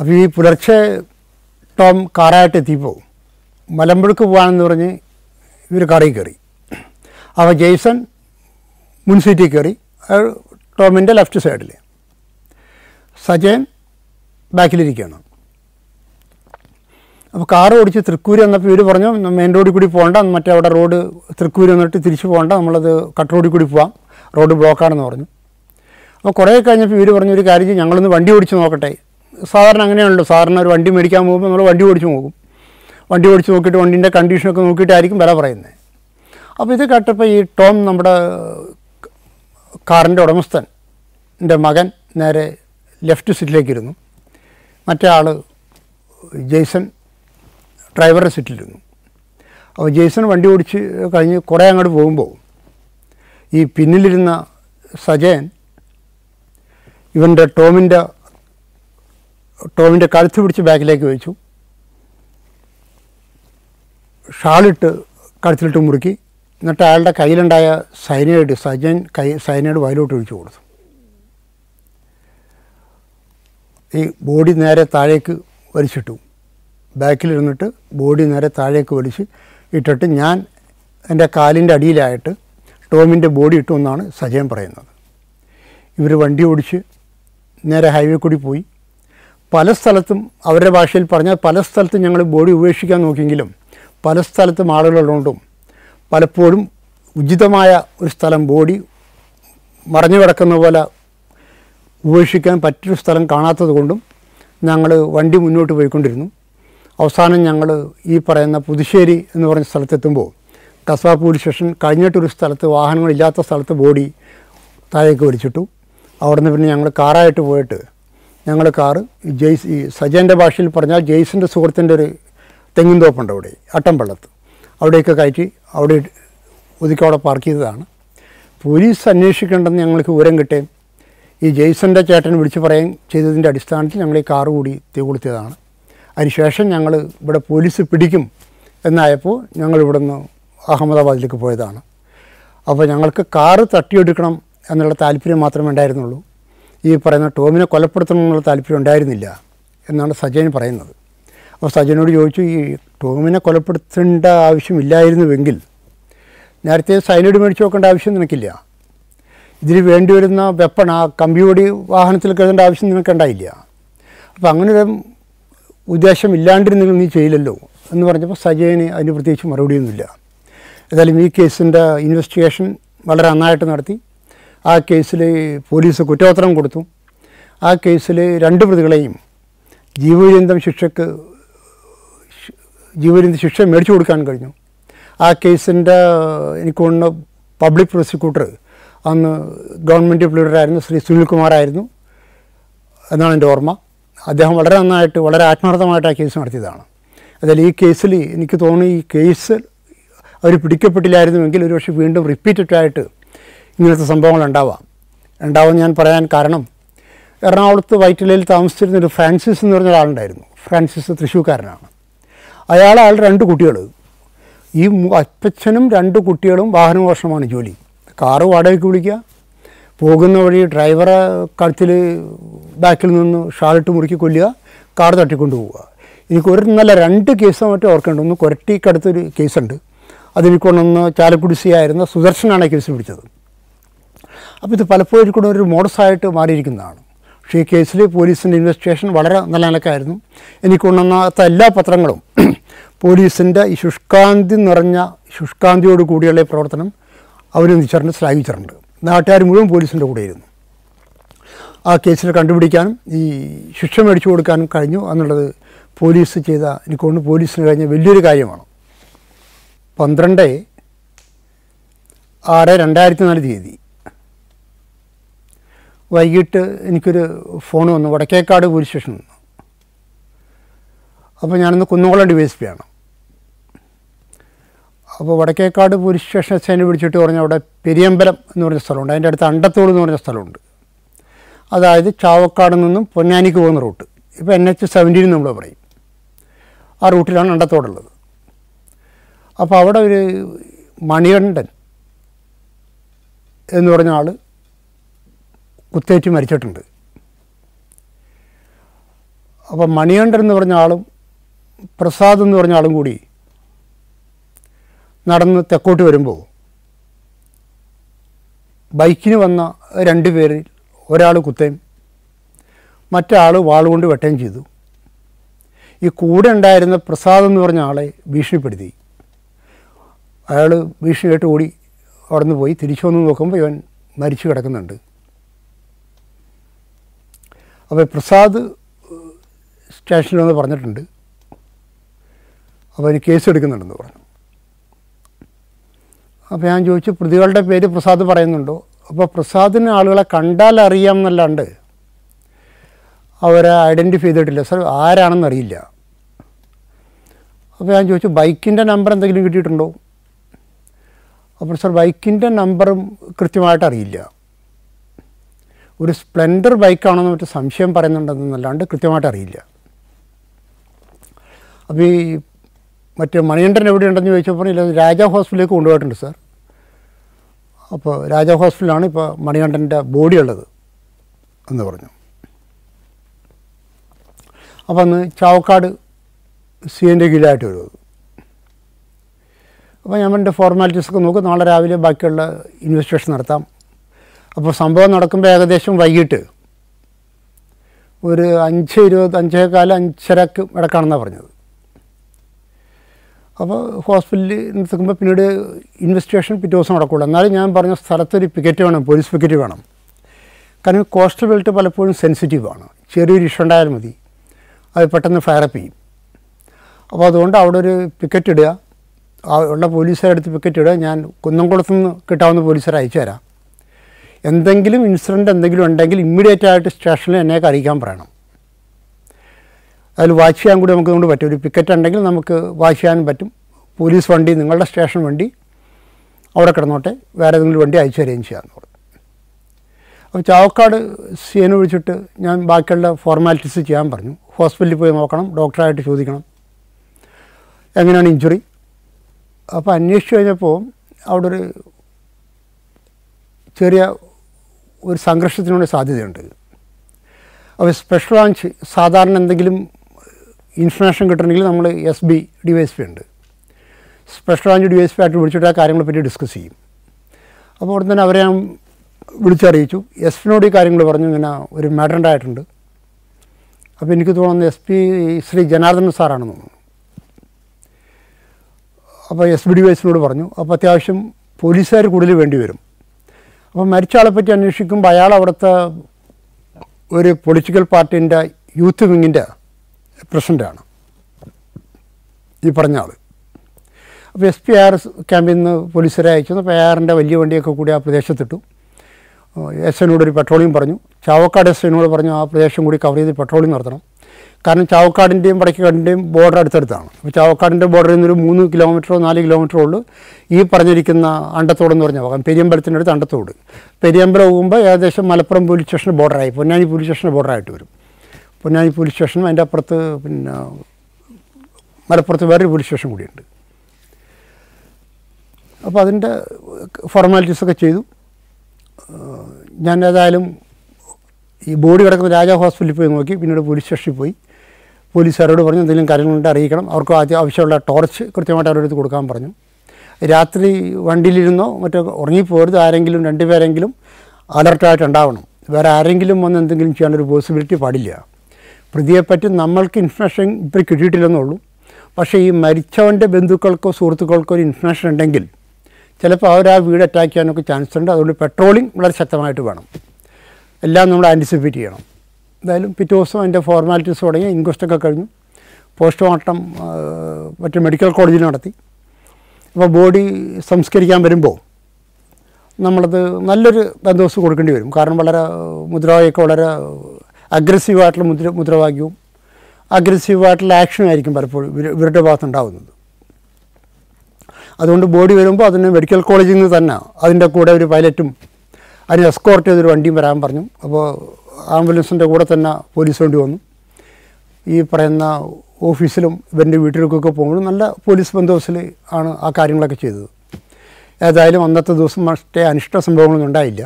അപ്പോൾ ഈ പുലർച്ചെ ടോം കാറായിട്ട് എത്തിപ്പോ മലമ്പുഴക്ക് പോകാമെന്ന് പറഞ്ഞ് ഇവർ കാറിൽ കയറി അപ്പോൾ ജെയ്സൺ മുൻ സീറ്റിൽ കയറി ടോമിൻ്റെ ലെഫ്റ്റ് സൈഡിൽ സജയൻ ബാക്കിലിരിക്കുകയാണ് അപ്പോൾ കാർ ഓടിച്ച് തൃക്കൂര് എന്നപ്പോൾ ഇവർ പറഞ്ഞു മെയിൻ റോഡിൽ കൂടി പോകണ്ട മറ്റേ അവിടെ റോഡ് തൃക്കൂര് വന്നിട്ട് തിരിച്ചു പോകണ്ട നമ്മളത് കട്ട് റോഡിൽ കൂടി പോവാം റോഡ് ബ്ലോക്കാണെന്ന് പറഞ്ഞു അപ്പോൾ കുറേ കഴിഞ്ഞപ്പോൾ ഇവർ പറഞ്ഞു ഒരു കാര്യം ഞങ്ങളൊന്ന് വണ്ടി ഓടിച്ച് നോക്കട്ടെ സാധാരണ അങ്ങനെയാണല്ലോ സാധാരണ ഒരു വണ്ടി മേടിക്കാൻ പോകുമ്പോൾ നമ്മൾ വണ്ടി ഓടിച്ച് നോക്കും വണ്ടി ഓടിച്ച് നോക്കിയിട്ട് വണ്ടീൻ്റെ കണ്ടീഷനൊക്കെ നോക്കിയിട്ടായിരിക്കും വില പറയുന്നത് അപ്പോൾ ഇത് കേട്ടപ്പോൾ ഈ ടോം നമ്മുടെ കാറിൻ്റെ ഉടമസ്ഥൻ എൻ്റെ മകൻ നേരെ ലെഫ്റ്റ് സീറ്റിലേക്കിരുന്നു മറ്റേ ആൾ ജെയ്സൺ ഡ്രൈവറുടെ സീറ്റിലിരുന്നു അപ്പോൾ ജെയ്സൺ വണ്ടി ഓടിച്ച് കഴിഞ്ഞ് കുറേ അങ്ങോട്ട് പോകുമ്പോൾ ഈ പിന്നിലിരുന്ന സജയൻ ഇവൻ്റെ ടോമിൻ്റെ ടോമിൻ്റെ കഴുത്ത് പിടിച്ച് ബാക്കിലേക്ക് വെച്ചു ഷാളിട്ട് കഴുത്തിലിട്ട് മുറുക്കി എന്നിട്ട് അയാളുടെ കയ്യിലുണ്ടായ സൈനൈഡ് സജൻ കൈ സൈനൈഡ് വയലോട്ട് ഒഴിച്ചു കൊടുത്തു ഈ ബോഡി നേരെ താഴേക്ക് വലിച്ചിട്ടു ബാക്കിലിരുന്നിട്ട് ബോഡി നേരെ താഴേക്ക് വലിച്ച് ഇട്ടിട്ട് ഞാൻ എൻ്റെ കാലിൻ്റെ അടിയിലായിട്ട് ടോമിൻ്റെ ബോഡി ഇട്ടു എന്നാണ് സജയൻ പറയുന്നത് ഇവർ വണ്ടി ഓടിച്ച് നേരെ ഹൈവേ കൂടി പോയി പല സ്ഥലത്തും അവരുടെ ഭാഷയിൽ പറഞ്ഞാൽ പല സ്ഥലത്തും ഞങ്ങൾ ബോഡി ഉപേക്ഷിക്കാൻ നോക്കിയെങ്കിലും പല സ്ഥലത്തും ആളുകളുള്ളതുകൊണ്ടും പലപ്പോഴും ഉചിതമായ ഒരു സ്ഥലം ബോഡി മറഞ്ഞു കിടക്കുന്ന പോലെ ഉപേക്ഷിക്കാൻ പറ്റൊരു സ്ഥലം കാണാത്തത് കൊണ്ടും ഞങ്ങൾ വണ്ടി മുന്നോട്ട് പോയിക്കൊണ്ടിരുന്നു അവസാനം ഞങ്ങൾ ഈ പറയുന്ന പുതുശ്ശേരി എന്ന് പറഞ്ഞ സ്ഥലത്തെത്തുമ്പോൾ കസബ പോലീസ് സ്റ്റേഷൻ കഴിഞ്ഞിട്ടൊരു സ്ഥലത്ത് വാഹനങ്ങളില്ലാത്ത സ്ഥലത്ത് ബോഡി താഴേക്ക് വലിച്ചിട്ടു അവിടുന്ന് പിന്നെ ഞങ്ങൾ കാറായിട്ട് പോയിട്ട് ഞങ്ങൾ കാറ് ജെയ്സ് ഈ സജയൻ്റെ ഭാഷയിൽ പറഞ്ഞാൽ ജെയ്സിൻ്റെ സുഹൃത്തിൻ്റെ ഒരു തെങ്ങിൻ തോപ്പുണ്ട് അവിടെ അട്ടമ്പള്ളത്ത് അവിടെയൊക്കെ കയറ്റി അവിടെ ഒതുക്കി അവിടെ പാർക്ക് ചെയ്തതാണ് പോലീസ് അന്വേഷിക്കേണ്ടെന്ന് ഞങ്ങൾക്ക് വിവരം കിട്ടുകയും ഈ ജെയ്സൻ്റെ ചേട്ടൻ വിളിച്ചു പറയുകയും ചെയ്തതിൻ്റെ അടിസ്ഥാനത്തിൽ ഞങ്ങൾ ഈ കാറ് കൂടി തീ കൊളുത്തിയതാണ് അതിനുശേഷം ഞങ്ങൾ ഇവിടെ പോലീസ് പിടിക്കും എന്നായപ്പോൾ ഞങ്ങൾ ഇവിടുന്ന് അഹമ്മദാബാദിലേക്ക് പോയതാണ് അപ്പോൾ ഞങ്ങൾക്ക് കാറ് തട്ടിയെടുക്കണം എന്നുള്ള താല്പര്യം മാത്രമേ ഉണ്ടായിരുന്നുള്ളൂ ഈ പറയുന്ന ടോമിനെ കൊലപ്പെടുത്തണമെന്നുള്ള താല്പര്യം ഉണ്ടായിരുന്നില്ല എന്നാണ് സജയൻ പറയുന്നത് അപ്പോൾ സജയനോട് ചോദിച്ചു ഈ ടോമിനെ കൊലപ്പെടുത്തേണ്ട ആവശ്യമില്ലായിരുന്നുവെങ്കിൽ നേരത്തെ സൈനോട് മേടിച്ച് നോക്കേണ്ട ആവശ്യം നിനക്കില്ല ഇതിന് വേണ്ടി വരുന്ന വെപ്പൺ ആ കമ്പിയോടി വാഹനത്തിൽ കരുതേണ്ട ആവശ്യം നിനക്കുണ്ടായില്ല അപ്പോൾ അങ്ങനൊരു ഉദ്ദേശം ഇല്ലാണ്ടിരുന്നെങ്കിൽ നീ ചെയ്യില്ലല്ലോ എന്ന് പറഞ്ഞപ്പോൾ സജയന് അതിന് പ്രത്യേകിച്ച് മറുപടിയൊന്നുമില്ല ഏതായാലും ഈ കേസിൻ്റെ ഇൻവെസ്റ്റിഗേഷൻ വളരെ നന്നായിട്ട് നടത്തി ആ കേസിൽ പോലീസ് കുറ്റപത്രം കൊടുത്തു ആ കേസിൽ രണ്ട് പ്രതികളെയും ജീവപര്യന്തം ശിക്ഷക്ക് ജീവപര്യന്ത ശിക്ഷ മേടിച്ചു കൊടുക്കാൻ കഴിഞ്ഞു ആ കേസിൻ്റെ എനിക്ക് കൊണ്ട പബ്ലിക് പ്രോസിക്യൂട്ടർ അന്ന് ഗവൺമെൻറ് പ്ലീഡറായിരുന്നു ശ്രീ സുനിൽകുമാറായിരുന്നു എന്നാണ് എൻ്റെ ഓർമ്മ അദ്ദേഹം വളരെ നന്നായിട്ട് വളരെ ആത്മാർത്ഥമായിട്ട് ആ കേസ് നടത്തിയതാണ് അതായത് ഈ കേസിൽ എനിക്ക് തോന്നുന്നു ഈ കേസ് അവർ പിടിക്കപ്പെട്ടില്ലായിരുന്നുവെങ്കിൽ ഒരുപക്ഷെ വീണ്ടും റിപ്പീറ്റഡായിട്ട് ഇങ്ങനത്തെ സംഭവങ്ങൾ ഉണ്ടാവാം ഉണ്ടാവും ഞാൻ പറയാൻ കാരണം എറണാകുളത്ത് വൈറ്റിലയിൽ താമസിച്ചിരുന്നൊരു ഫ്രാൻസിസ് എന്ന് പറഞ്ഞ ഒരാളുണ്ടായിരുന്നു ഫ്രാൻസിസ് തൃശ്ശൂക്കാരനാണ് അയാൾ അയാൾ രണ്ട് കുട്ടികൾ ഈ അപ്പച്ചനും രണ്ട് കുട്ടികളും വാഹനമോഷണമാണ് ജോലി കാറ് വാടകയ്ക്ക് വിളിക്കുക പോകുന്ന വഴി ഡ്രൈവറെ കഴുത്തിൽ ബാക്കിൽ നിന്ന് ഷാളിട്ട് മുറുക്കി കൊല്ലുക കാർ തട്ടിക്കൊണ്ട് പോവുക എനിക്ക് ഒരു നല്ല രണ്ട് കേസ് മറ്റും ഓർക്കേണ്ട ഒന്ന് കൊരട്ടിക്കടുത്തൊരു കേസുണ്ട് അതെനിക്കൊണ്ടെന്ന് ചാലക്കുടിസിയായിരുന്ന സുദർശനാണ് കേസ് പിടിച്ചത് അപ്പോൾ ഇത് പലപ്പോഴും കൂടെ ഒരു മോഡസായിട്ട് മാറിയിരിക്കുന്നതാണ് പക്ഷേ ഈ കേസിൽ പോലീസിൻ്റെ ഇൻവെസ്റ്റിഗേഷൻ വളരെ നല്ല നിലക്കായിരുന്നു എനിക്ക് എല്ലാ പത്രങ്ങളും പോലീസിൻ്റെ ഈ ശുഷ്കാന്തി നിറഞ്ഞ ശുഷ്കാന്തിയോട് കൂടിയുള്ള പ്രവർത്തനം അവർ നിശ്ചറിന് ശ്ലാഘിച്ചിട്ടുണ്ട് നാട്ടുകാർ മുഴുവൻ പോലീസിൻ്റെ കൂടെയിരുന്നു ആ കേസിൽ കണ്ടുപിടിക്കാനും ഈ ശിക്ഷ മേടിച്ചു കൊടുക്കാനും കഴിഞ്ഞു എന്നുള്ളത് പോലീസ് ചെയ്ത എനിക്കൊണ്ട് പോലീസിന് കഴിഞ്ഞ വലിയൊരു കാര്യമാണ് പന്ത്രണ്ട് ആറ് രണ്ടായിരത്തി നാല് തീയതി വൈകിട്ട് എനിക്കൊരു ഫോൺ വന്നു വടക്കേക്കാട് പോലീസ് സ്റ്റേഷൻ വന്നു അപ്പോൾ ഞാനൊന്ന് കുന്നുകുളം ഡി എസ് പി ആണ് അപ്പോൾ വടക്കേക്കാട് പോലീസ് സ്റ്റേഷൻ എസ് ഐനെ വിളിച്ചിട്ട് പറഞ്ഞു അവിടെ പെരിയമ്പലം എന്ന് പറഞ്ഞ സ്ഥലമുണ്ട് അതിൻ്റെ അടുത്ത് അണ്ടത്തോട് എന്ന് പറഞ്ഞ സ്ഥലമുണ്ട് അതായത് ചാവക്കാട് നിന്നും പൊന്നാനിക്ക് പോകുന്ന റൂട്ട് ഇപ്പോൾ എൻ എച്ച് സെവൻറ്റീൻ നമ്മൾ പറയും ആ റൂട്ടിലാണ് അണ്ടത്തോടുള്ളത് അപ്പോൾ അവിടെ ഒരു മണികണ്ഠൻ എന്ന് പറഞ്ഞ ആൾ കുത്തേറ്റ് മരിച്ചിട്ടുണ്ട് അപ്പോൾ മണികണ്ഠൻ എന്ന് പറഞ്ഞ ആളും പ്രസാദ് എന്ന് പറഞ്ഞ ആളും കൂടി നടന്ന് തെക്കോട്ട് വരുമ്പോൾ ബൈക്കിന് വന്ന രണ്ട് പേരിൽ ഒരാൾ കുത്തേം മറ്റാൾ വാളുകൊണ്ട് വെട്ടയും ചെയ്തു ഈ കൂടെ ഉണ്ടായിരുന്ന പ്രസാദ് എന്ന് പറഞ്ഞ ആളെ ഭീഷണിപ്പെടുത്തി അയാൾ കേട്ട് ഓടി അവിടെ നിന്ന് പോയി തിരിച്ചു വന്ന് നോക്കുമ്പോൾ ഇവൻ മരിച്ചു കിടക്കുന്നുണ്ട് അപ്പോൾ പ്രസാദ് സ്റ്റേഷനിൽ വന്ന് പറഞ്ഞിട്ടുണ്ട് അപ്പോൾ ഒരു കേസ് എടുക്കുന്നുണ്ടെന്ന് പറഞ്ഞു അപ്പോൾ ഞാൻ ചോദിച്ചു പ്രതികളുടെ പേര് പ്രസാദ് പറയുന്നുണ്ടോ അപ്പോൾ പ്രസാദിന് ആളുകളെ കണ്ടാൽ അറിയാം എന്നല്ലാണ്ട് അവരെ ഐഡൻറ്റിഫൈ ചെയ്തിട്ടില്ല സാർ ആരാണെന്നറിയില്ല അപ്പോൾ ഞാൻ ചോദിച്ചു ബൈക്കിൻ്റെ നമ്പർ എന്തെങ്കിലും കിട്ടിയിട്ടുണ്ടോ അപ്പോൾ സാർ ബൈക്കിൻ്റെ നമ്പറും കൃത്യമായിട്ട് അറിയില്ല ഒരു സ്പ്ലെൻഡർ ബൈക്കാണെന്ന് മറ്റു സംശയം പറയുന്നുണ്ടെന്നല്ലാണ്ട് കൃത്യമായിട്ട് അറിയില്ല അപ്പോൾ ഈ മറ്റേ മണിയണ്ടൻ എവിടെയുണ്ടെന്ന് ചോദിച്ചപ്പോൾ ഇല്ല രാജ ഹോസ്പിറ്റലിലേക്ക് കൊണ്ടുപോയിട്ടുണ്ട് സാർ അപ്പോൾ രാജ ഹോസ്പിറ്റലാണ് ഇപ്പോൾ മണികണ്ഠൻ്റെ ബോഡി ഉള്ളത് എന്ന് പറഞ്ഞു അപ്പം അന്ന് ചാവക്കാട് സി എൻ്റെ കീഴിലായിട്ട് വരുന്നത് അപ്പോൾ ഞാൻ എൻ്റെ ഫോർമാലിറ്റീസൊക്കെ നോക്കും നാളെ രാവിലെ ബാക്കിയുള്ള ഇൻവെസ്റ്റിഗേഷൻ നടത്താം അപ്പോൾ സംഭവം നടക്കുമ്പോൾ ഏകദേശം വൈകിട്ട് ഒരു അഞ്ച് ഇരുപത് അഞ്ചേ കാലം അഞ്ചരക്ക് ഇടക്കാണെന്നാണ് പറഞ്ഞത് അപ്പോൾ ഹോസ്പിറ്റലിൽ നിൽക്കുമ്പോൾ പിന്നീട് ഇൻവെസ്റ്റിഗേഷൻ പിറ്റേ ദിവസം നടക്കുള്ളൂ എന്നാലും ഞാൻ പറഞ്ഞ സ്ഥലത്തൊരു പിക്കറ്റ് വേണം പോലീസ് പിക്കറ്റ് വേണം കാരണം കോസ്റ്റൽ ബെൽറ്റ് പലപ്പോഴും സെൻസിറ്റീവാണ് ചെറിയൊരു ഇഷ്യൂ ഉണ്ടായാലും മതി അത് പെട്ടെന്ന് ഫയറപ്പ് ചെയ്യും അപ്പോൾ അതുകൊണ്ട് അവിടെ ഒരു പിക്കറ്റ് ഇടുക ഉള്ള പോലീസുകാരെടുത്ത് പിക്കറ്റ് ഇടുക ഞാൻ കുന്നംകുളത്തുനിന്ന് കിട്ടാവുന്ന പോലീസുകാരെ അയച്ചു തരാം എന്തെങ്കിലും ഇൻസിഡൻറ്റ് എന്തെങ്കിലും ഉണ്ടെങ്കിൽ ഇമ്മീഡിയറ്റ് ആയിട്ട് സ്റ്റേഷനിൽ എന്നെ അറിയിക്കാൻ പറയണം അതിൽ വാച്ച് ചെയ്യാൻ കൂടി നമുക്ക് കൊണ്ട് പറ്റും ഒരു പിക്കറ്റ് ഉണ്ടെങ്കിൽ നമുക്ക് വാച്ച് ചെയ്യാനും പറ്റും പോലീസ് വണ്ടി നിങ്ങളുടെ സ്റ്റേഷൻ വണ്ടി അവിടെ കിടന്നോട്ടെ വേറെ ഏതെങ്കിലും വണ്ടി അയച്ചു അറേഞ്ച് ചെയ്യാമെന്ന് പറഞ്ഞു അപ്പോൾ ചാവക്കാട് സി എന്നെ വിളിച്ചിട്ട് ഞാൻ ബാക്കിയുള്ള ഫോർമാലിറ്റീസ് ചെയ്യാൻ പറഞ്ഞു ഹോസ്പിറ്റലിൽ പോയി നോക്കണം ഡോക്ടറായിട്ട് ചോദിക്കണം എങ്ങനെയാണ് ഇഞ്ചുറി അപ്പോൾ അന്വേഷിച്ച് കഴിഞ്ഞപ്പോൾ അവിടെ ഒരു ചെറിയ ഒരു സംഘർഷത്തിനുള്ള സാധ്യതയുണ്ട് അപ്പോൾ സ്പെഷ്യൽ ബ്രാഞ്ച് സാധാരണ എന്തെങ്കിലും ഇൻഫർമേഷൻ കിട്ടണമെങ്കിൽ നമ്മൾ S B D Y S P ഉണ്ട് special branch D Y S P ആയിട്ട് വിളിച്ചിട്ട് ആ കാര്യങ്ങളെപ്പറ്റി ഡിസ്കസ് ചെയ്യും അപ്പോൾ അവിടെ തന്നെ അവരെ ഞാൻ വിളിച്ചറിയിച്ചു എസ് പിനോട് ഈ കാര്യങ്ങൾ പറഞ്ഞു ഇങ്ങനെ ഒരു മാറ്റർ ആയിട്ടുണ്ട് അപ്പോൾ എനിക്ക് തോന്നുന്നു എസ് പി ശ്രീ ജനാർദ്ദൻ സാറാണെന്ന് തോന്നുന്നു അപ്പോൾ എസ് ബി ഡി വൈസിനോട് പറഞ്ഞു അപ്പോൾ അത്യാവശ്യം പോലീസുകാർ കൂടുതൽ വേണ്ടി വരും അപ്പം മരിച്ച പറ്റി അന്വേഷിക്കുമ്പോൾ അയാൾ അവിടുത്തെ ഒരു പൊളിറ്റിക്കൽ പാർട്ടീൻ്റെ യൂത്ത് വിങ്ങിൻ്റെ പ്രസിഡൻ്റാണ് ഈ പറഞ്ഞ ആൾ അപ്പോൾ എസ് പി ആർ ക്യാമ്പിൽ നിന്ന് പോലീസുകാരെ അയച്ചു അപ്പോൾ ആറിൻ്റെ വലിയ വണ്ടിയൊക്കെ കൂടി ആ പ്രദേശത്തിട്ടു എസ് എന്നോട് ഒരു പെട്രോളിംഗ് പറഞ്ഞു ചാവക്കാട് എസ് എനോട് പറഞ്ഞു ആ പ്രദേശം കൂടി കവർ ചെയ്ത് പെട്രോളിംഗ് നടത്തണം കാരണം ചാവക്കാടിൻ്റെയും വടക്കേക്കാടിൻ്റെയും ബോർഡർ അടുത്തടുത്താണ് അപ്പോൾ ചാവക്കാടിൻ്റെ ബോർഡറിൽ നിന്നൊരു മൂന്ന് കിലോമീറ്ററോ നാല് കിലോമീറ്ററോ ഉള്ളു ഈ പറഞ്ഞിരിക്കുന്ന അണ്ടത്തോട് എന്ന് പറഞ്ഞ ഭാഗം അടുത്ത് അണ്ടത്തോട് പെരിയമ്പലം പോകുമ്പോൾ ഏകദേശം മലപ്പുറം പോലീസ് സ്റ്റേഷൻ ബോർഡറായി പൊന്നാനി പോലീസ് സ്റ്റേഷൻ്റെ ബോർഡറായിട്ട് വരും പൊന്നാനി പോലീസ് സ്റ്റേഷനും അതിൻ്റെ അപ്പുറത്ത് പിന്നെ മലപ്പുറത്ത് വേറൊരു പോലീസ് സ്റ്റേഷൻ കൂടിയുണ്ട് അപ്പോൾ അതിൻ്റെ ഫോർമാലിറ്റീസൊക്കെ ചെയ്തു ഞാൻ ഏതായാലും ഈ ബോഡി കിടക്കുന്ന രാജാ ഹോസ്പിറ്റലിൽ പോയി നോക്കി പിന്നീട് പോലീസ് സ്റ്റേഷനിൽ പോയി പോലീസുകാരോട് പറഞ്ഞു എന്തെങ്കിലും കാര്യങ്ങളുണ്ടെങ്കിൽ അറിയിക്കണം അവർക്ക് ആവശ്യമുള്ള ടോർച്ച് കൃത്യമായിട്ട് അവരെടുത്ത് കൊടുക്കാൻ പറഞ്ഞു രാത്രി വണ്ടിയിലിരുന്നോ മറ്റോ ഉറങ്ങിപ്പോരുത് ആരെങ്കിലും രണ്ടുപേരെങ്കിലും പേരെങ്കിലും അലർട്ടായിട്ട് ഉണ്ടാവണം വേറെ ആരെങ്കിലും വന്ന് എന്തെങ്കിലും ചെയ്യാനൊരു പോസിബിലിറ്റി പാടില്ല പ്രതിയെപ്പറ്റി നമ്മൾക്ക് ഇൻഫർമേഷൻ ഇപ്പോൾ കിട്ടിയിട്ടില്ലെന്നുള്ളൂ പക്ഷേ ഈ മരിച്ചവൻ്റെ ബന്ധുക്കൾക്കോ സുഹൃത്തുക്കൾക്കോ ഒരു ഇൻഫർമേഷൻ ഉണ്ടെങ്കിൽ ചിലപ്പോൾ അവർ ആ വീട് അറ്റാക്ക് ചെയ്യാനൊക്കെ ചാൻസ് ഉണ്ട് അതുകൊണ്ട് പെട്രോളിംഗ് വളരെ ശക്തമായിട്ട് വേണം എല്ലാം നമ്മൾ ആൻറ്റിസിപ്പേറ്റ് ചെയ്യണം എന്തായാലും പിറ്റേ ദിവസം അതിൻ്റെ ഫോർമാലിറ്റീസ് തുടങ്ങി ഇൻക്വസ്റ്റൊക്കെ കഴിഞ്ഞു പോസ്റ്റ്മോർട്ടം മറ്റു മെഡിക്കൽ കോളേജിൽ നടത്തി അപ്പോൾ ബോഡി സംസ്കരിക്കാൻ വരുമ്പോൾ നമ്മളത് നല്ലൊരു ബന്ധോസ് കൊടുക്കേണ്ടി വരും കാരണം വളരെ മുദ്രാവാക്യമൊക്കെ വളരെ അഗ്രസീവായിട്ടുള്ള മുദ്ര മുദ്രാവാക്യവും അഗ്രസീവായിട്ടുള്ള ആക്ഷനും ആയിരിക്കും പലപ്പോഴും ഇവരുടെ ഭാഗത്തുണ്ടാകുന്നത് അതുകൊണ്ട് ബോഡി വരുമ്പോൾ അതിന് മെഡിക്കൽ കോളേജിൽ നിന്ന് തന്നെ അതിൻ്റെ കൂടെ ഒരു പൈലറ്റും അതിന് എസ്കോർട്ട് ചെയ്തൊരു വണ്ടിയും വരാൻ പറഞ്ഞു അപ്പോൾ ആംബുലൻസിൻ്റെ കൂടെ തന്നെ പോലീസ് വണ്ടി വന്നു ഈ പറയുന്ന ഓഫീസിലും ഇവൻ്റെ വീട്ടിലേക്കൊക്കെ പോകുമ്പോഴും നല്ല പോലീസ് ബന്ധോബസ്റ്റിൽ ആണ് ആ കാര്യങ്ങളൊക്കെ ചെയ്തത് ഏതായാലും അന്നത്തെ ദിവസം മറ്റേ അനിഷ്ട സംഭവങ്ങളൊന്നും ഉണ്ടായില്ല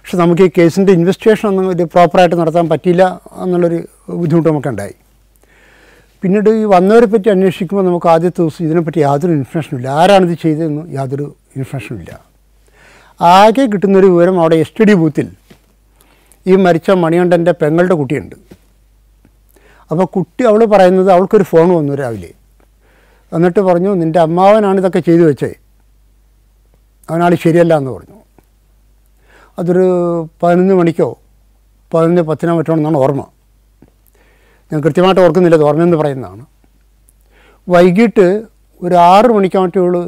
പക്ഷെ നമുക്ക് ഈ കേസിൻ്റെ ഇൻവെസ്റ്റിഗേഷൻ ഒന്നും ഒരു പ്രോപ്പറായിട്ട് നടത്താൻ പറ്റിയില്ല എന്നുള്ളൊരു ബുദ്ധിമുട്ട് നമുക്ക് ഉണ്ടായി പിന്നീട് ഈ വന്നവരെ പറ്റി അന്വേഷിക്കുമ്പോൾ നമുക്ക് ആദ്യത്തെ ദിവസം ഇതിനെപ്പറ്റി യാതൊരു ഇൻഫർമേഷനും ഇല്ല ആരാണിത് ചെയ്തതെന്നും യാതൊരു ഇൻഫർമേഷനും ഇല്ല ആകെ കിട്ടുന്നൊരു വിവരം അവിടെ എസ് ടി ഡി ബൂത്തിൽ ഈ മരിച്ച എൻ്റെ പെങ്ങളുടെ കുട്ടിയുണ്ട് അപ്പോൾ കുട്ടി അവൾ പറയുന്നത് അവൾക്കൊരു ഫോൺ വന്നു രാവിലെ എന്നിട്ട് പറഞ്ഞു നിൻ്റെ അമ്മാവനാണ് ഇതൊക്കെ ചെയ്തു വെച്ചേ അവനാൾ ശരിയല്ല എന്ന് പറഞ്ഞു അതൊരു പതിനൊന്ന് മണിക്കോ പതിനൊന്ന് പത്തിനോ മറ്റോ എന്നാണ് ഓർമ്മ ഞാൻ കൃത്യമായിട്ട് ഓർക്കുന്നില്ല ഓർമ്മയെന്ന് പറയുന്നതാണ് വൈകിട്ട് ഒരു ആറ് മണിക്കാമറ്റോള്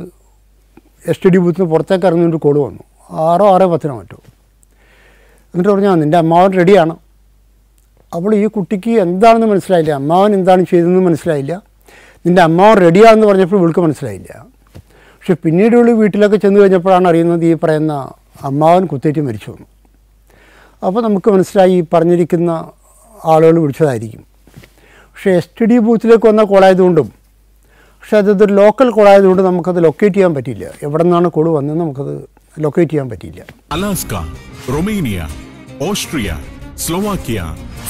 എസ് ടി ഡി ബൂത്തിന് പുറത്തേക്ക് ഇറങ്ങുന്നൊരു കോള് വന്നു ആറോ ആറോ പത്തിനോ മറ്റോ എന്നിട്ട് പറഞ്ഞു നിൻ്റെ അമ്മാവൻ റെഡിയാണ് അവൾ ഈ കുട്ടിക്ക് എന്താണെന്ന് മനസ്സിലായില്ല അമ്മാവൻ എന്താണ് ചെയ്തതെന്ന് മനസ്സിലായില്ല നിൻ്റെ അമ്മാവൻ റെഡിയാണെന്ന് പറഞ്ഞപ്പോൾ ഇവൾക്ക് മനസ്സിലായില്ല പക്ഷെ പിന്നീട് ഇവൾ വീട്ടിലൊക്കെ ചെന്ന് കഴിഞ്ഞപ്പോഴാണ് അറിയുന്നത് ഈ പറയുന്ന അമ്മാവൻ കുത്തേറ്റ് മരിച്ചു എന്ന് അപ്പോൾ നമുക്ക് മനസ്സിലായി ഈ പറഞ്ഞിരിക്കുന്ന ആളുകൾ വിളിച്ചതായിരിക്കും പക്ഷേ എസ് ടി ഡി ബൂത്തിലേക്ക് വന്ന കോളായതുകൊണ്ടും പക്ഷേ അതൊരു ലോക്കൽ കോളായതുകൊണ്ട് നമുക്കത് ലൊക്കേറ്റ് ചെയ്യാൻ പറ്റില്ല എവിടെ നിന്നാണ് കോള് വന്നത് നമുക്കത് ലൊക്കേറ്റ് ചെയ്യാൻ പറ്റിയില്ല Alaska Romania Austria Slovakia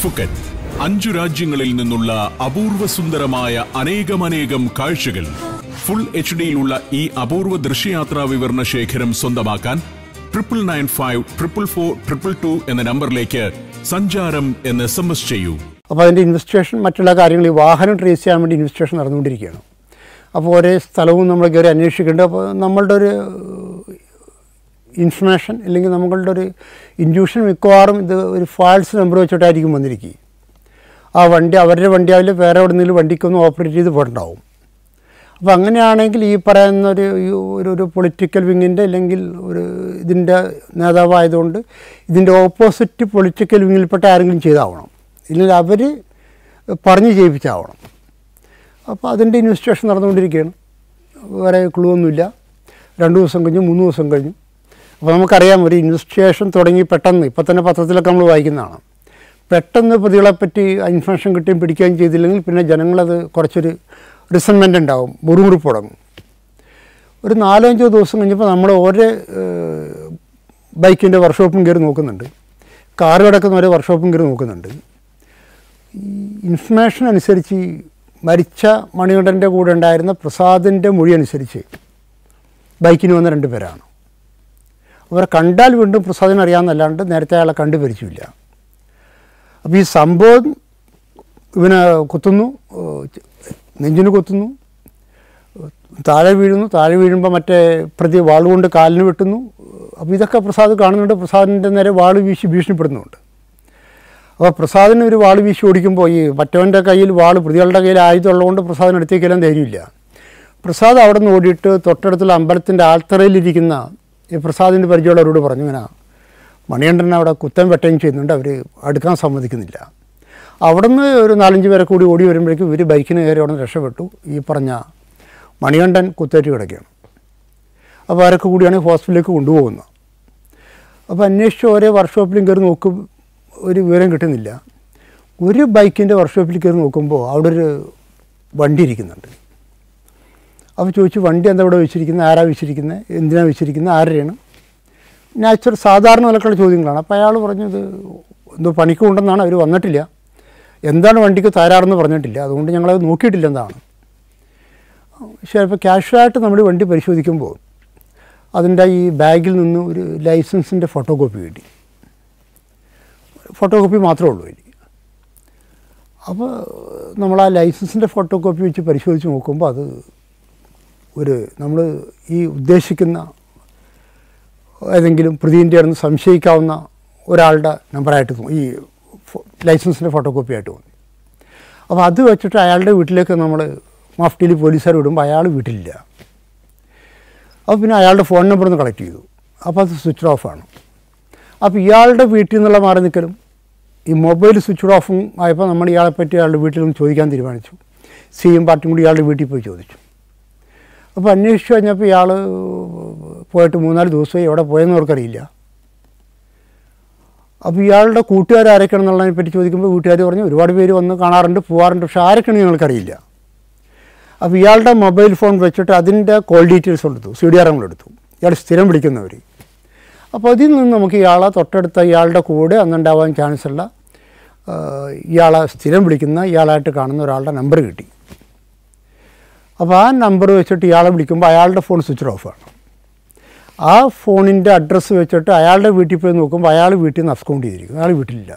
Phuket അഞ്ചു രാജ്യങ്ങളിൽ നിന്നുള്ള അപൂർവ സുന്ദരമായ അനേകമനേകം കാഴ്ചകൾ ഫുൾ എച്ച് ഡിയിലുള്ള ഈ അപൂർവ ദൃശ്യയാത്രാ വിവരണ ശേഖരം സ്വന്തമാക്കാൻ triple nine five triple four triple two എന്ന നമ്പറിലേക്ക് സഞ്ചാരം എന്ന് എസ് എം എസ് ചെയ്യൂ അപ്പോൾ അതിൻ്റെ ഇൻവെസ്റ്റിഗേഷൻ മറ്റുള്ള കാര്യങ്ങൾ ഈ വാഹനം ട്രേസ് ചെയ്യാൻ വേണ്ടി ഇൻവെസ്റ്റിഗേഷൻ നടന്നുകൊണ്ടിരിക്കുകയാണ് അപ്പോൾ ഒരേ സ്ഥലവും നമ്മൾ കയറി അന്വേഷിക്കേണ്ടത് അപ്പോൾ നമ്മളുടെ ഒരു ഇൻഫർമേഷൻ അല്ലെങ്കിൽ നമ്മളുടെ ഒരു ഇൻഡ്യൂഷൻ മിക്കവാറും ഇത് ഒരു ഫാൾസ് നമ്പർ വെച്ചിട്ടായിരിക്കും വന്നിരിക്കുക ആ വണ്ടി അവരുടെ വണ്ടിയാവില്ല വേറെ എവിടെ നിന്നെങ്കിലും വണ്ടിക്കൊന്നും ഓപ്പറേറ്റ് ചെയ്ത് പോയിട്ടുണ്ടാവും അപ്പോൾ അങ്ങനെയാണെങ്കിൽ ഈ പറയുന്ന ഒരു ഒരു പൊളിറ്റിക്കൽ വിങ്ങിൻ്റെ അല്ലെങ്കിൽ ഒരു ഇതിൻ്റെ നേതാവായതുകൊണ്ട് ഇതിൻ്റെ ഓപ്പോസിറ്റ് പൊളിറ്റിക്കൽ വിങ്ങിൽപ്പെട്ട ആരെങ്കിലും ചെയ്താവണം ഇല്ലെങ്കിൽ അവർ പറഞ്ഞ് ചെയ്യിപ്പിച്ചാവണം അപ്പോൾ അതിൻ്റെ ഇൻവെസ്റ്റിഗേഷൻ നടന്നുകൊണ്ടിരിക്കുകയാണ് വേറെ ക്ലൂ ഒന്നുമില്ല രണ്ട് ദിവസം കഴിഞ്ഞു മൂന്ന് ദിവസം കഴിഞ്ഞു അപ്പോൾ നമുക്കറിയാം ഒരു ഇൻവെസ്റ്റിഗേഷൻ തുടങ്ങി പെട്ടെന്ന് ഇപ്പോൾ തന്നെ പത്രത്തിലൊക്കെ നമ്മൾ വായിക്കുന്നതാണ് പെട്ടെന്ന് പ്രതികളെപ്പറ്റി ഇൻഫർമേഷൻ കിട്ടുകയും പിടിക്കുകയും ചെയ്തില്ലെങ്കിൽ പിന്നെ ജനങ്ങളത് കുറച്ചൊരു റിസൺമെൻ്റ് ഉണ്ടാവും മുറിമുറിപ്പ് തുടങ്ങും ഒരു നാലഞ്ചോ ദിവസം കഴിഞ്ഞപ്പോൾ നമ്മൾ ഓരോ ബൈക്കിൻ്റെ വർക്ക്ഷോപ്പും കയറി നോക്കുന്നുണ്ട് കാർ കിടക്കുന്ന ഓരോ വർക്ക്ഷോപ്പും കയറി നോക്കുന്നുണ്ട് ഇൻഫർമേഷൻ അനുസരിച്ച് മരിച്ച മണികണ്ഠൻ്റെ കൂടെ ഉണ്ടായിരുന്ന പ്രസാദിൻ്റെ മൊഴി അനുസരിച്ച് ബൈക്കിന് വന്ന രണ്ട് പേരാണ് അവരെ കണ്ടാൽ വീണ്ടും പ്രസാദിനെ അറിയാമെന്നല്ലാണ്ട് നേരത്തെ അയാളെ കണ്ടുപരിച്ചില്ല അപ്പോൾ ഈ സംഭവം ഇവനെ കുത്തുന്നു നെഞ്ചിന് കുത്തുന്നു താഴെ വീഴുന്നു താഴെ വീഴുമ്പോൾ മറ്റേ പ്രതി വാളുകൊണ്ട് കാലിന് വെട്ടുന്നു അപ്പോൾ ഇതൊക്കെ പ്രസാദ് കാണുന്നുണ്ട് പ്രസാദിൻ്റെ നേരെ വാൾ വീശി ഭീഷണിപ്പെടുന്നുണ്ട് അപ്പോൾ പ്രസാദിന് ഒരു വാൾ വീശി ഓടിക്കുമ്പോൾ ഈ മറ്റവൻ്റെ കയ്യിൽ വാൾ പ്രതികളുടെ കയ്യിൽ ആയുധമുള്ളതുകൊണ്ട് പ്രസാദിന് അടുത്തേക്കെല്ലാം ധൈര്യമില്ല പ്രസാദ് അവിടെ നിന്ന് ഓടിയിട്ട് തൊട്ടടുത്തുള്ള അമ്പലത്തിൻ്റെ ആൽത്തറയിലിരിക്കുന്ന ഈ പ്രസാദിൻ്റെ പരിചയമുള്ളവരോട് പറഞ്ഞു ഇങ്ങനെ മണികണ്ഠൻ അവിടെ കുത്തം വെട്ടയും ചെയ്യുന്നുണ്ട് അവർ അടുക്കാൻ സമ്മതിക്കുന്നില്ല അവിടുന്ന് ഒരു നാലഞ്ച് പേരെ കൂടി ഓടി വരുമ്പോഴേക്കും ഇവർ ബൈക്കിന് കയറി അവിടെ രക്ഷപ്പെട്ടു ഈ പറഞ്ഞ മണികണ്ഠൻ കുത്തേറ്റ് കിടക്കുകയാണ് അപ്പോൾ അവരൊക്കെ കൂടിയാണ് ഹോസ്പിറ്റലിലേക്ക് കൊണ്ടുപോകുന്നത് അപ്പോൾ അന്വേഷിച്ച് ഓരോ വർക്ക്ഷോപ്പിലും കയറി നോക്കും ഒരു വിവരം കിട്ടുന്നില്ല ഒരു ബൈക്കിൻ്റെ വർക്ക്ഷോപ്പിൽ കയറി നോക്കുമ്പോൾ അവിടെ ഒരു വണ്ടി ഇരിക്കുന്നുണ്ട് അപ്പോൾ ചോദിച്ചു വണ്ടി എന്താ ഇവിടെ വെച്ചിരിക്കുന്നത് ആരാ വെച്ചിരിക്കുന്നത് എന്തിനാണ് വെച്ചിരിക്കുന്നത് ആരുടെയാണ് നാച്ചുറൽ സാധാരണ നിലക്കുള്ള ചോദ്യങ്ങളാണ് അപ്പോൾ അയാൾ പറഞ്ഞത് എന്തോ പണിക്ക് ഉണ്ടെന്നാണ് അവർ വന്നിട്ടില്ല എന്താണ് വണ്ടിക്ക് തരാറെന്ന് പറഞ്ഞിട്ടില്ല അതുകൊണ്ട് ഞങ്ങളത് നോക്കിയിട്ടില്ല എന്നാണ് ഇപ്പോൾ ക്യാഷ്വലായിട്ട് നമ്മൾ വണ്ടി പരിശോധിക്കുമ്പോൾ അതിൻ്റെ ഈ ബാഗിൽ നിന്ന് ഒരു ലൈസൻസിൻ്റെ ഫോട്ടോ കോപ്പി കിട്ടി ഫോട്ടോ കോപ്പി മാത്രമേ ഉള്ളൂ എനിക്ക് അപ്പോൾ നമ്മൾ ആ ലൈസൻസിൻ്റെ ഫോട്ടോ കോപ്പി വെച്ച് പരിശോധിച്ച് നോക്കുമ്പോൾ അത് ഒരു നമ്മൾ ഈ ഉദ്ദേശിക്കുന്ന ഏതെങ്കിലും പ്രതിനിധിയാണെന്ന് സംശയിക്കാവുന്ന ഒരാളുടെ നമ്പറായിട്ട് ഈ ലൈസൻസിൻ്റെ ഫോട്ടോ കോപ്പി ആയിട്ട് തോന്നി അപ്പോൾ അത് വെച്ചിട്ട് അയാളുടെ വീട്ടിലേക്ക് നമ്മൾ മഫ്റ്റിയിൽ പോലീസുകാർ വിടുമ്പോൾ അയാൾ വീട്ടിലില്ല അപ്പോൾ പിന്നെ അയാളുടെ ഫോൺ നമ്പർ ഒന്ന് കളക്ട് ചെയ്തു അപ്പോൾ അത് സ്വിച്ച് ഓഫാണ് അപ്പോൾ ഇയാളുടെ വീട്ടിൽ നിന്നുള്ള മാറി നിൽക്കലും ഈ മൊബൈൽ സ്വിച്ച് ഓഫും ആയപ്പോൾ നമ്മൾ ഇയാളെപ്പറ്റി അയാളുടെ വീട്ടിൽ നിന്ന് ചോദിക്കാൻ തീരുമാനിച്ചു സിയും പാർട്ടിയും കൂടി ഇയാളുടെ വീട്ടിൽ പോയി ചോദിച്ചു അപ്പോൾ അന്വേഷിച്ചു കഴിഞ്ഞപ്പോൾ ഇയാൾ പോയിട്ട് മൂന്നാല് ദിവസമായി എവിടെ പോയെന്ന് അവർക്കറിയില്ല അപ്പോൾ ഇയാളുടെ കൂട്ടുകാർ ആരൊക്കെയാണ് എന്നുള്ളതിനെ പറ്റി ചോദിക്കുമ്പോൾ കൂട്ടുകാർ പറഞ്ഞു ഒരുപാട് പേര് വന്ന് കാണാറുണ്ട് പോകാറുണ്ട് പക്ഷേ ആരൊക്കെയാണ് ഞങ്ങൾക്കറിയില്ല അപ്പോൾ ഇയാളുടെ മൊബൈൽ ഫോൺ വെച്ചിട്ട് അതിൻ്റെ കോൾ ഡീറ്റെയിൽസ് കൊടുത്തു സി ഡി ആർ എടുത്തു ഇയാൾ സ്ഥിരം വിളിക്കുന്നവർ അപ്പോൾ അതിൽ നിന്ന് നമുക്ക് ഇയാളെ തൊട്ടടുത്ത ഇയാളുടെ കൂടെ അന്നുണ്ടാവാൻ ചാൻസുള്ള ഇയാളെ സ്ഥിരം വിളിക്കുന്ന ഇയാളായിട്ട് കാണുന്ന ഒരാളുടെ നമ്പർ കിട്ടി അപ്പോൾ ആ നമ്പർ വെച്ചിട്ട് ഇയാളെ വിളിക്കുമ്പോൾ അയാളുടെ ഫോൺ സ്വിച്ച് ഓഫാണ് ആ ഫോണിൻ്റെ അഡ്രസ്സ് വെച്ചിട്ട് അയാളുടെ വീട്ടിൽ പോയി നോക്കുമ്പോൾ അയാൾ വീട്ടിൽ നിന്ന് അസ്കൗണ്ട് ചെയ്തിരിക്കും അയാൾ വീട്ടിലില്ല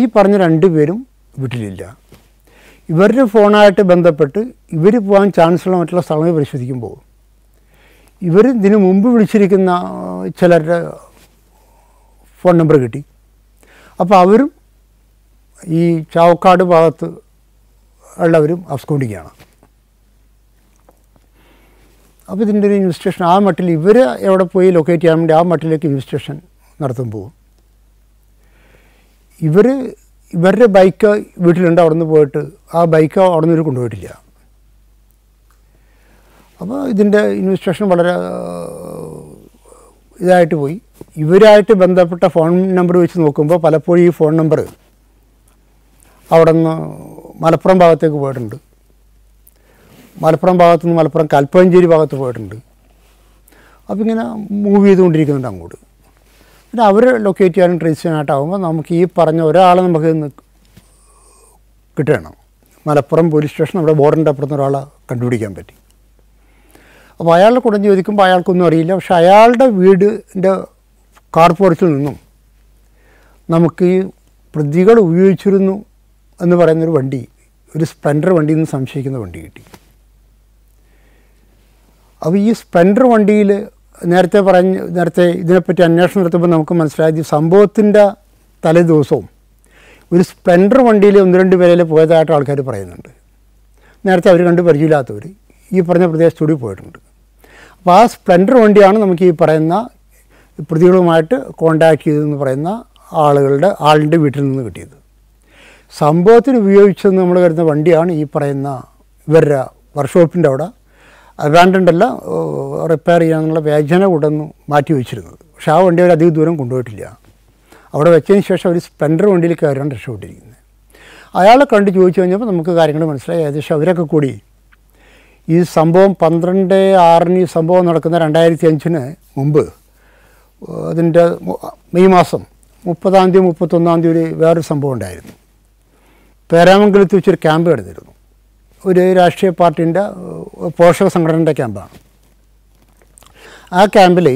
ഈ പറഞ്ഞ രണ്ട് പേരും വീട്ടിലില്ല ഇവരുടെ ഫോണായിട്ട് ബന്ധപ്പെട്ട് ഇവർ പോകാൻ ചാൻസുള്ള മറ്റുള്ള സ്ഥലങ്ങൾ പരിശോധിക്കുമ്പോൾ ഇവർ ഇതിനു മുമ്പ് വിളിച്ചിരിക്കുന്ന ചിലരുടെ ഫോൺ നമ്പർ കിട്ടി അപ്പോൾ അവരും ഈ ചാവക്കാട് ഭാഗത്ത് ഉള്ളവരും അബ്സ്കൗണ്ടിക്കാണ് അപ്പോൾ ഇതിൻ്റെ ഒരു ഇൻവെസ്റ്റേഷൻ ആ മട്ടിൽ ഇവർ എവിടെ പോയി ലൊക്കേറ്റ് ചെയ്യാൻ വേണ്ടി ആ മട്ടിലേക്ക് ഇൻവെസ്റ്റേഷൻ നടത്തും പോകും ഇവർ ഇവരുടെ ബൈക്ക് വീട്ടിലുണ്ട് അവിടെ നിന്ന് പോയിട്ട് ആ ബൈക്ക് അവിടെ നിന്ന് കൊണ്ടുപോയിട്ടില്ല അപ്പോൾ ഇതിൻ്റെ ഇൻവെസ്റ്റിഗേഷൻ വളരെ ഇതായിട്ട് പോയി ഇവരായിട്ട് ബന്ധപ്പെട്ട ഫോൺ നമ്പർ വെച്ച് നോക്കുമ്പോൾ പലപ്പോഴും ഈ ഫോൺ നമ്പർ അവിടെ നിന്ന് മലപ്പുറം ഭാഗത്തേക്ക് പോയിട്ടുണ്ട് മലപ്പുറം ഭാഗത്തുനിന്ന് മലപ്പുറം കൽപ്പഞ്ചേരി ഭാഗത്ത് പോയിട്ടുണ്ട് അപ്പോൾ ഇങ്ങനെ മൂവ് ചെയ്തുകൊണ്ടിരിക്കുന്നുണ്ട് അങ്ങോട്ട് പിന്നെ അവർ ലൊക്കേറ്റ് ചെയ്യാനും ട്രേസ് ചെയ്യാനായിട്ടാകുമ്പോൾ നമുക്ക് ഈ പറഞ്ഞ ഒരാളെ നമുക്ക് കിട്ടണം മലപ്പുറം പോലീസ് സ്റ്റേഷൻ നമ്മുടെ ബോർഡിൻ്റെ അപ്പുറത്ത് ഒരാളെ കണ്ടുപിടിക്കാൻ പറ്റി അപ്പോൾ അയാളുടെ കൂടെ ചോദിക്കുമ്പോൾ അയാൾക്കൊന്നും അറിയില്ല പക്ഷേ അയാളുടെ വീടിൻ്റെ കാർപോറത്തിൽ നിന്നും നമുക്ക് ഈ പ്രതികൾ ഉപയോഗിച്ചിരുന്നു എന്ന് പറയുന്നൊരു വണ്ടി ഒരു സ്പ്ലെൻഡർ വണ്ടിയിൽ നിന്ന് സംശയിക്കുന്ന വണ്ടി കിട്ടി അപ്പോൾ ഈ സ്പ്ലെൻഡർ വണ്ടിയിൽ നേരത്തെ പറഞ്ഞ് നേരത്തെ ഇതിനെപ്പറ്റി അന്വേഷണം നടത്തുമ്പോൾ നമുക്ക് മനസ്സിലായത് സംഭവത്തിൻ്റെ തലേദിവസവും ഒരു സ്പ്ലെൻഡർ വണ്ടിയിൽ ഒന്ന് രണ്ട് പേരിൽ പോയതായിട്ട് ആൾക്കാർ പറയുന്നുണ്ട് നേരത്തെ അവർ കണ്ട് പരിചയമില്ലാത്തവർ ഈ പറഞ്ഞ പ്രദേശത്തൂടി പോയിട്ടുണ്ട് അപ്പോൾ ആ സ്പ്ലെൻഡർ വണ്ടിയാണ് നമുക്ക് ഈ പറയുന്ന പ്രതികളുമായിട്ട് കോണ്ടാക്ട് ചെയ്തതെന്ന് പറയുന്ന ആളുകളുടെ ആളിൻ്റെ വീട്ടിൽ നിന്ന് കിട്ടിയത് സംഭവത്തിന് ഉപയോഗിച്ചതെന്ന് നമ്മൾ കരുതുന്ന വണ്ടിയാണ് ഈ പറയുന്ന ഇവരുടെ വർക്ക്ഷോപ്പിൻ്റെ അവിടെ അതാണ്ടുണ്ടല്ല റിപ്പയർ ചെയ്യാനുള്ള വേജന കൊണ്ടുവന്ന് മാറ്റി വെച്ചിരുന്നത് പക്ഷെ ആ വണ്ടി അവർ അധിക ദൂരം കൊണ്ടുപോയിട്ടില്ല അവിടെ വെച്ചതിന് ശേഷം ഒരു സ്പ്ലെൻഡർ വണ്ടിയിൽ കയറാണ് രക്ഷപ്പെട്ടിരിക്കുന്നത് അയാളെ കണ്ട് ചോദിച്ചു കഴിഞ്ഞപ്പോൾ നമുക്ക് കാര്യങ്ങൾ മനസ്സിലായി ഏകദേശം അവരൊക്കെ കൂടി ഈ സംഭവം പന്ത്രണ്ട് ആറിന് ഈ സംഭവം നടക്കുന്ന രണ്ടായിരത്തി അഞ്ചിന് മുമ്പ് അതിൻ്റെ മെയ് മാസം മുപ്പതാം തീയതി മുപ്പത്തൊന്നാം തീയതി ഒരു വേറൊരു സംഭവം ഉണ്ടായിരുന്നു പേരാമംഗലത്ത് വെച്ചൊരു ക്യാമ്പ് കിടന്നിരുന്നു ഒരു രാഷ്ട്രീയ പാർട്ടീൻ്റെ പോഷക സംഘടനയുടെ ക്യാമ്പാണ് ആ ക്യാമ്പിൽ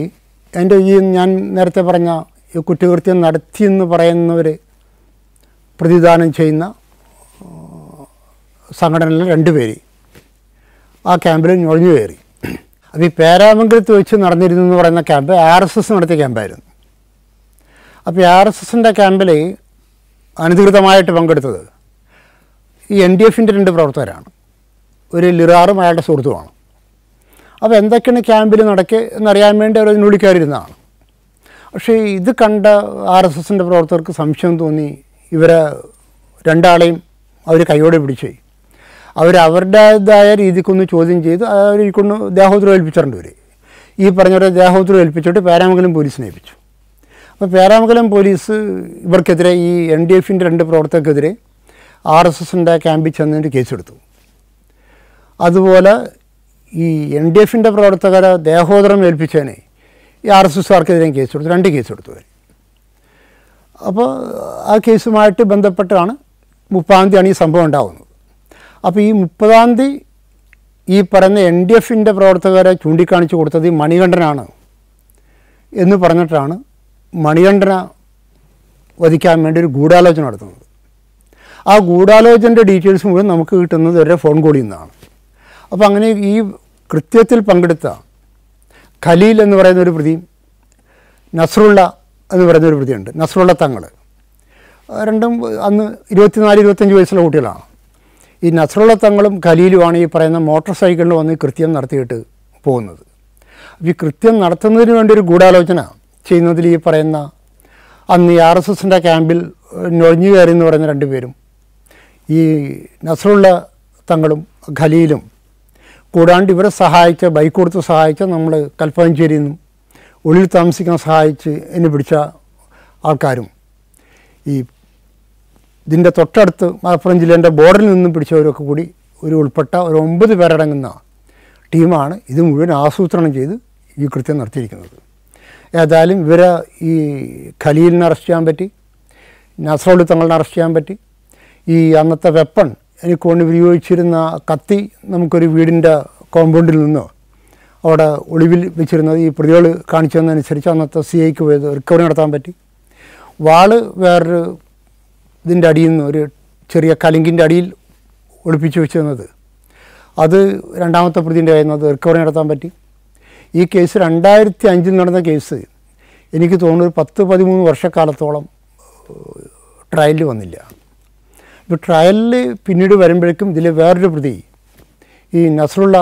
എൻ്റെ ഈ ഞാൻ നേരത്തെ പറഞ്ഞ ഈ കുറ്റകൃത്യം നടത്തിയെന്ന് പറയുന്നവർ പ്രതിദാനം ചെയ്യുന്ന സംഘടനയിലെ രണ്ട് പേര് ആ ക്യാമ്പിൽ ഞൊഴിഞ്ഞു കയറി അപ്പോൾ ഈ പേരാമംഗലത്ത് വെച്ച് നടന്നിരുന്നു എന്ന് പറയുന്ന ക്യാമ്പ് ആർ എസ് എസ് നടത്തിയ ക്യാമ്പായിരുന്നു അപ്പോൾ ആർ എസ് എസിൻ്റെ ക്യാമ്പിൽ അനധികൃതമായിട്ട് പങ്കെടുത്തത് ഈ എൻ ഡി എഫിൻ്റെ രണ്ട് പ്രവർത്തകരാണ് ഒരു ലിറാറും അയാളുടെ സുഹൃത്തുമാണ് അപ്പോൾ എന്തൊക്കെയാണ് ക്യാമ്പിൽ നടക്കുക എന്നറിയാൻ വേണ്ടി അവർ നുള്ളിക്കയറിയിരുന്നതാണ് പക്ഷേ ഇത് കണ്ട ആർ എസ് എസിൻ്റെ പ്രവർത്തകർക്ക് സംശയം തോന്നി ഇവരെ രണ്ടാളെയും അവർ കൈയോടെ പിടിച്ചു അവർ അവരുടേതായ രീതിക്കൊന്ന് ചോദ്യം ചെയ്ത് അവരിക്കൊന്ന് ദേഹോദ്രം ഏൽപ്പിച്ചിട്ടുണ്ട് ഇവർ ഈ പറഞ്ഞവരെ ദേഹോദ്രം ഏൽപ്പിച്ചിട്ട് പേരാമംഗലം പോലീസിനെ ഏൽപ്പിച്ചു അപ്പോൾ പേരാമംഗലം പോലീസ് ഇവർക്കെതിരെ ഈ എൻ ഡി എഫിൻ്റെ രണ്ട് പ്രവർത്തകർക്കെതിരെ ആർ എസ് എസിൻ്റെ ക്യാമ്പിൽ ചെന്നതിൻ്റെ കേസെടുത്തു അതുപോലെ ഈ എൻ ഡി എഫിൻ്റെ പ്രവർത്തകരെ ദേഹോദരം ഏൽപ്പിച്ചതിനെ ഈ ആർ എസ് എസ്സുകാർക്കെതിരെയും കേസ് കൊടുത്തു രണ്ട് കേസ് കൊടുത്തു അവർ അപ്പോൾ ആ കേസുമായിട്ട് ബന്ധപ്പെട്ടാണ് മുപ്പതാം തീയതി ഈ സംഭവം ഉണ്ടാകുന്നത് അപ്പോൾ ഈ മുപ്പതാം തീയതി ഈ പറയുന്ന എൻ ഡി എഫിൻ്റെ പ്രവർത്തകരെ ചൂണ്ടിക്കാണിച്ചു കൊടുത്തത് ഈ മണികണ്ഠനാണ് എന്ന് പറഞ്ഞിട്ടാണ് മണികണ്ഠന വധിക്കാൻ വേണ്ടി ഒരു ഗൂഢാലോചന നടത്തുന്നത് ആ ഗൂഢാലോചനയുടെ ഡീറ്റെയിൽസ് മുഴുവൻ നമുക്ക് കിട്ടുന്നത് ഒരു ഫോൺ കോളിൽ നിന്നാണ് അപ്പോൾ അങ്ങനെ ഈ കൃത്യത്തിൽ പങ്കെടുത്ത ഖലീൽ എന്ന് പറയുന്ന ഒരു പ്രതി നസ്രുള്ള എന്ന് പറയുന്ന ഒരു പ്രതിയുണ്ട് നസ്രുള്ള തങ്ങൾ രണ്ടും അന്ന് ഇരുപത്തിനാല് ഇരുപത്തഞ്ച് വയസ്സുള്ള കുട്ടികളാണ് ഈ നസ്രുള്ള തങ്ങളും ഖലീലുമാണ് ഈ പറയുന്ന മോട്ടോർ സൈക്കിളിൽ വന്ന് കൃത്യം നടത്തിയിട്ട് പോകുന്നത് അപ്പോൾ ഈ കൃത്യം നടത്തുന്നതിന് വേണ്ടി ഒരു ഗൂഢാലോചന ചെയ്യുന്നതിൽ ഈ പറയുന്ന അന്ന് ആർ എസ് എസിൻ്റെ ക്യാമ്പിൽ നൊഴിഞ്ഞു കയറി എന്ന് പറയുന്ന രണ്ടുപേരും ഈ നസറുള്ള തങ്ങളും ഖലീലും കൂടാണ്ട് ഇവരെ സഹായിച്ച ബൈക്ക് കൊടുത്ത് സഹായിച്ച നമ്മൾ കൽപ്പാഞ്ചേരിയിൽ നിന്നും ഉള്ളിൽ താമസിക്കാൻ സഹായിച്ച് എന്നെ പിടിച്ച ആൾക്കാരും ഈ ഇതിൻ്റെ തൊട്ടടുത്ത് മലപ്പുറം ജില്ലേൻ്റെ ബോർഡറിൽ നിന്നും പിടിച്ചവരൊക്കെ കൂടി ഒരു ഉൾപ്പെട്ട ഒരു ഒമ്പത് പേരടങ്ങുന്ന ടീമാണ് ഇത് മുഴുവൻ ആസൂത്രണം ചെയ്ത് ഈ കൃത്യം നടത്തിയിരിക്കുന്നത് ഏതായാലും ഇവരെ ഈ ഖലീലിനെ അറസ്റ്റ് ചെയ്യാൻ പറ്റി നസറോളി തങ്ങളെ അറസ്റ്റ് ചെയ്യാൻ പറ്റി ഈ അന്നത്തെ വെപ്പൺ എനിക്ക് കൊണ്ട് ഉപയോഗിച്ചിരുന്ന കത്തി നമുക്കൊരു വീടിൻ്റെ കോമ്പൗണ്ടിൽ നിന്നോ അവിടെ ഒളിവിൽ വെച്ചിരുന്നത് ഈ പ്രതികൾ കാണിച്ചു തന്നതനുസരിച്ച് അന്നത്തെ സി ഐക്ക് പോയത് റിക്കവറി നടത്താൻ പറ്റി വാള് വേറൊരു ഇതിൻ്റെ അടിയിൽ നിന്ന് ഒരു ചെറിയ കലിങ്കിൻ്റെ അടിയിൽ ഒളിപ്പിച്ചു വെച്ചിരുന്നത് അത് രണ്ടാമത്തെ പ്രതിൻ്റെ ആയിരുന്നത് റിക്കവറി നടത്താൻ പറ്റി ഈ കേസ് രണ്ടായിരത്തി അഞ്ചിൽ നടന്ന കേസ് എനിക്ക് തോന്നുന്നു ഒരു പത്ത് പതിമൂന്ന് വർഷക്കാലത്തോളം ട്രയലിൽ വന്നില്ല ഇപ്പോൾ ട്രയലിൽ പിന്നീട് വരുമ്പോഴേക്കും ഇതിൽ വേറൊരു പ്രതി ഈ നസറുള്ള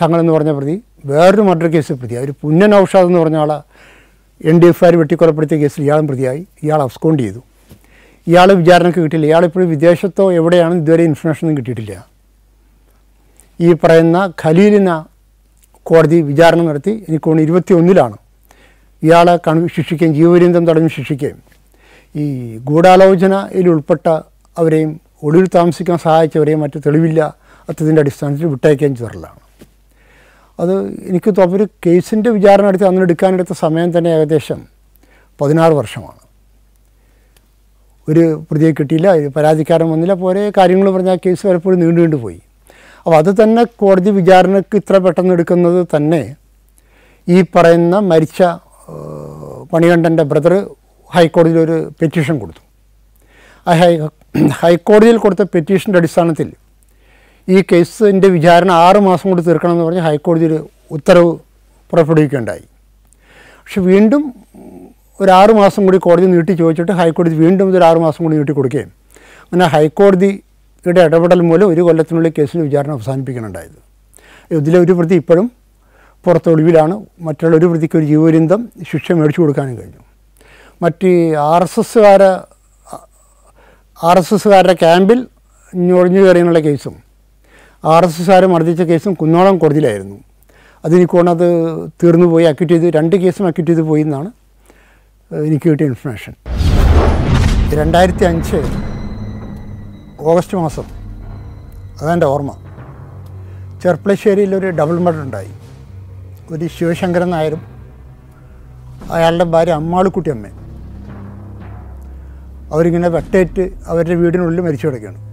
തങ്ങളെന്ന് പറഞ്ഞ പ്രതി വേറൊരു മർഡർ കേസ് പ്രതി അവർ പുന്നൻ ഔഷാദ് എന്ന് പറഞ്ഞ ആളെ എൻ ഡി ആർ വെട്ടിക്കൊലപ്പെടുത്തിയ കേസിൽ ഇയാളും പ്രതിയായി ഇയാൾ അബ്സ്കോണ്ട് ചെയ്തു ഇയാൾ വിചാരണക്ക് കിട്ടില്ല ഇയാളിപ്പോഴും വിദേശത്തോ എവിടെയാണ് ഇതുവരെ ഇൻഫർമേഷനൊന്നും കിട്ടിയിട്ടില്ല ഈ പറയുന്ന ഖലീലിന കോടതി വിചാരണ നടത്തി എനിക്കോണ് ഇരുപത്തി ഒന്നിലാണ് ഇയാളെ കൺ ശിക്ഷിക്കുകയും ജീവപര്യന്തം തടഞ്ഞു ശിക്ഷിക്കുകയും ഈ ഗൂഢാലോചനയിൽ ഉൾപ്പെട്ട അവരെയും ഒടുവിൽ താമസിക്കാൻ സഹായിച്ചവരെയും മറ്റു തെളിവില്ല അത്തതിൻ്റെ അടിസ്ഥാനത്തിൽ വിട്ടയക്കുകയും ചെയ്തിട്ടുള്ളതാണ് അത് എനിക്ക് ഒരു കേസിൻ്റെ വിചാരണ എടുത്ത് അന്ന് എടുക്കാനെടുത്ത സമയം തന്നെ ഏകദേശം പതിനാറ് വർഷമാണ് ഒരു പ്രതിയെ കിട്ടിയില്ല പരാതിക്കാരൻ വന്നില്ല പോരെ കാര്യങ്ങൾ പറഞ്ഞാൽ കേസ് പലപ്പോഴും നീണ്ടു നീണ്ടു പോയി അപ്പോൾ അത് തന്നെ കോടതി വിചാരണയ്ക്ക് ഇത്ര പെട്ടെന്ന് എടുക്കുന്നത് തന്നെ ഈ പറയുന്ന മരിച്ച മണികണ്ഠൻ്റെ ബ്രദർ ഹൈക്കോടതിയിൽ ഒരു പെറ്റീഷൻ കൊടുത്തു ഹൈ ഹൈക്കോടതിയിൽ കൊടുത്ത പെറ്റീഷൻ്റെ അടിസ്ഥാനത്തിൽ ഈ കേസിൻ്റെ വിചാരണ ആറ് മാസം കൊണ്ട് തീർക്കണമെന്ന് പറഞ്ഞ് ഹൈക്കോടതിയിൽ ഉത്തരവ് പുറപ്പെടുവിക്കുകയുണ്ടായി പക്ഷെ വീണ്ടും ഒരു ആറ് മാസം കൂടി കോടതി നീട്ടി ചോദിച്ചിട്ട് ഹൈക്കോടതി വീണ്ടും ഇതൊരു ആറ് മാസം കൂടി നീട്ടി കൊടുക്കുകയും അങ്ങനെ ഹൈക്കോടതിയുടെ ഇടപെടൽ മൂലം ഒരു കൊല്ലത്തിനുള്ളിൽ കേസിൽ വിചാരണ അവസാനിപ്പിക്കണുണ്ടായത് ഇതിലെ ഒരു പ്രതി ഇപ്പോഴും പുറത്തൊളിവിലാണ് മറ്റുള്ള ഒരു പ്രതിക്ക് ഒരു ജീവപര്യന്തം ശിക്ഷ മേടിച്ചു കൊടുക്കാനും കഴിഞ്ഞു മറ്റ് ആർ എസ് എസ്സുകാരെ ആർ എസ് എസ്സുകാരുടെ ക്യാമ്പിൽ ഞൊഴിഞ്ഞു കയറിയുള്ള കേസും ആർ എസ് എസ്സുകാർ മർദ്ദിച്ച കേസും കുന്നോളം കോടതിയിലായിരുന്നു അതിനിക്കോണത് തീർന്നു പോയി അക്യൂട്ട് ചെയ്ത് രണ്ട് കേസും അക്യൂട്ട് ചെയ്ത് പോയി എന്നാണ് എനിക്ക് കിട്ടിയ ഇൻഫർമേഷൻ രണ്ടായിരത്തി അഞ്ച് ഓഗസ്റ്റ് മാസം അതെൻ്റെ ഓർമ്മ ചെർപ്പളശ്ശേരിയിൽ ഒരു ഡബിൾ മർഡർ ഉണ്ടായി ഒരു ശിവശങ്കരൻ നായരും അയാളുടെ ഭാര്യ അമ്മാളിക്കുട്ടി അമ്മയും അവരിങ്ങനെ വെട്ടേറ്റ് അവരുടെ വീടിനുള്ളിൽ മരിച്ചു കിടക്കുകയാണ്